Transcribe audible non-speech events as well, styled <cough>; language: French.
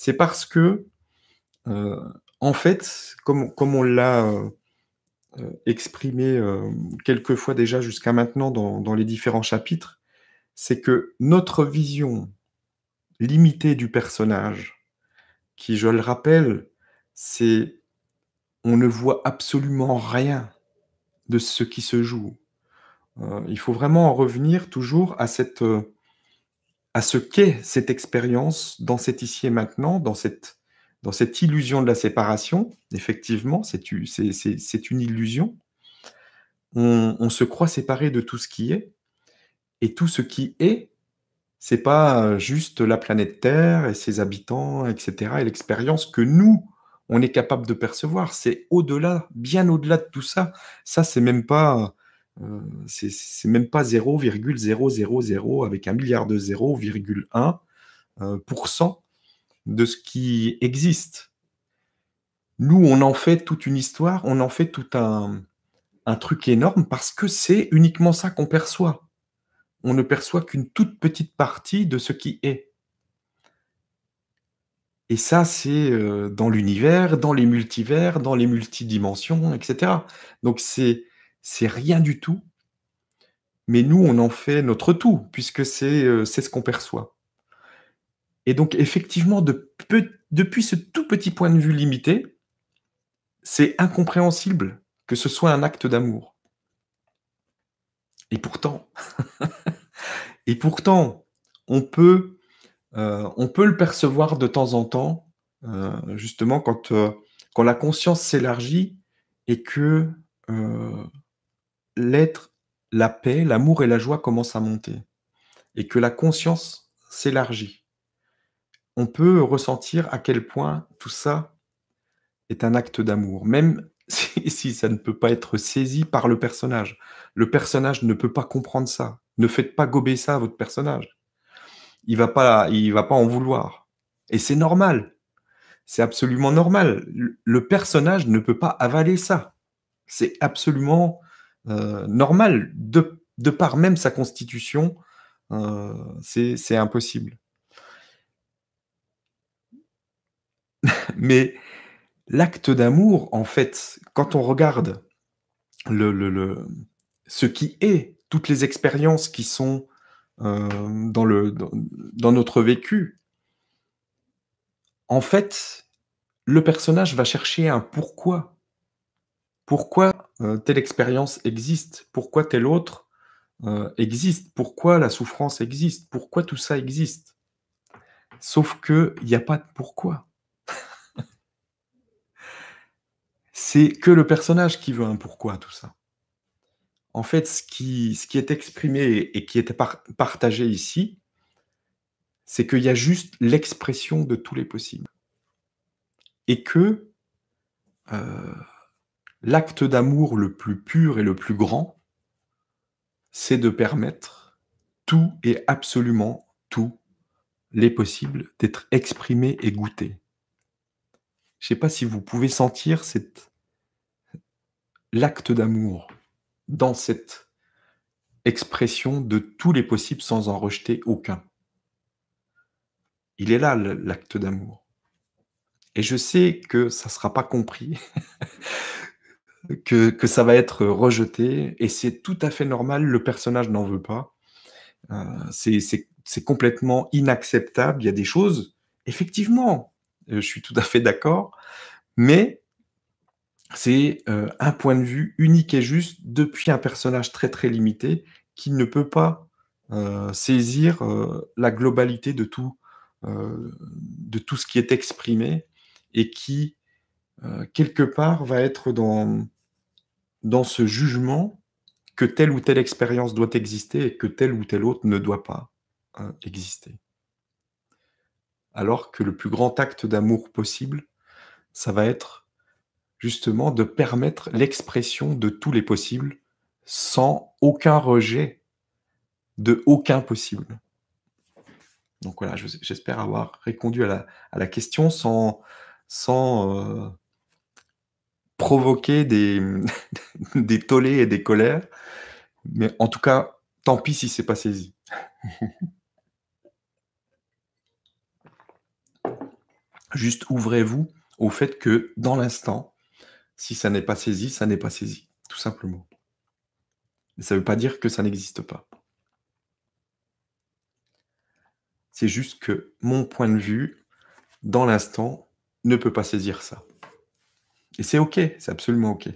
c'est parce que, euh, en fait, comme, on l'a euh, euh, exprimé quelquefois quelques déjà jusqu'à maintenant dans, les différents chapitres, c'est que notre vision limitée du personnage, qui, je le rappelle, c'est on ne voit absolument rien de ce qui se joue. il faut vraiment en revenir toujours à cette, à ce qu'est cette expérience dans cet ici et maintenant, dans cette, dans cette illusion de la séparation. Effectivement, c'est une illusion. On, on, se croit séparé de tout ce qui est, et tout ce qui est, c'est pas juste la planète Terre et ses habitants, etc., et l'expérience que nous, on est capable de percevoir. C'est au-delà, bien au-delà de tout ça. Ça, c'est même pas euh, c'est même pas 0,000 avec un milliard de 0,1% euh, de ce qui existe. Nous, on en fait toute une histoire, on en fait tout un, un truc énorme parce que c'est uniquement ça qu'on perçoit. On ne perçoit qu'une toute petite partie de ce qui est. Et ça, c'est euh, dans l'univers, dans les multivers, dans les multidimensions, etc. Donc c'est c'est rien du tout, mais nous, on en fait notre tout, puisque c'est euh, ce qu'on perçoit. Et donc, effectivement, depuis ce tout petit point de vue limité, c'est incompréhensible que ce soit un acte d'amour. Et pourtant, <laughs> et pourtant, on peut, euh, on peut le percevoir de temps en temps, euh, justement quand, quand la conscience s'élargit et que l'être, la paix, l'amour et la joie commencent à monter et que la conscience s'élargit. On peut ressentir à quel point tout ça est un acte d'amour, même <laughs> si, ça ne peut pas être saisi par le personnage. Le personnage ne peut pas comprendre ça. Ne faites pas gober ça à votre personnage. Il va pas, il va pas en vouloir. Et c'est normal. C'est absolument normal. Le personnage ne peut pas avaler ça. C'est absolument euh, normal, de, par même sa constitution, euh, c'est impossible. <laughs> Mais l'acte d'amour, en fait, quand on regarde le, ce qui est, toutes les expériences qui sont euh, dans, le, dans, notre vécu, en fait, le personnage va chercher un pourquoi. Pourquoi euh, telle expérience existe, pourquoi tel autre euh, existe, pourquoi la souffrance existe, pourquoi tout ça existe. Sauf qu'il n'y a pas de pourquoi. <laughs> C'est que le personnage qui veut un pourquoi tout ça. En fait, ce qui, est exprimé et qui est partagé ici, c'est qu'il y a juste l'expression de tous les possibles. Et que euh, l'acte d'amour le plus pur et le plus grand, c'est de permettre tout et absolument tout les possibles d'être exprimé et goûtés. Je ne sais pas si vous pouvez sentir cette... l'acte d'amour dans cette expression de tous les possibles sans en rejeter aucun. Il est là l'acte d'amour. Et je sais que ça ne sera pas compris, <laughs> que, ça va être rejeté, et c'est tout à fait normal, le personnage n'en veut pas. Euh, c'est complètement inacceptable, il y a des choses, effectivement, euh, je suis tout à fait d'accord, mais c'est euh, un point de vue unique et juste depuis un personnage très très limité qui ne peut pas saisir la globalité de tout, de tout ce qui est exprimé et qui euh, quelque part, va être dans, dans ce jugement que telle ou telle expérience doit exister et que telle ou telle autre ne doit pas hein, exister. Alors que le plus grand acte d'amour possible, ça va être justement de permettre l'expression de tous les possibles sans aucun rejet de aucun possible. Donc voilà, j'espère avoir répondu à la, question sans, sans, euh, provoquer des, <laughs> des tollés et des colères. Mais en tout cas, tant pis si n'est pas saisi. <laughs> Juste ouvrez-vous au fait que dans l'instant, si ça n'est pas saisi, ça n'est pas saisi, tout simplement. ça ne veut pas dire que ça n'existe pas. C'est juste que mon point de vue, dans l'instant, ne peut pas saisir ça. Et c'est OK, c'est absolument OK.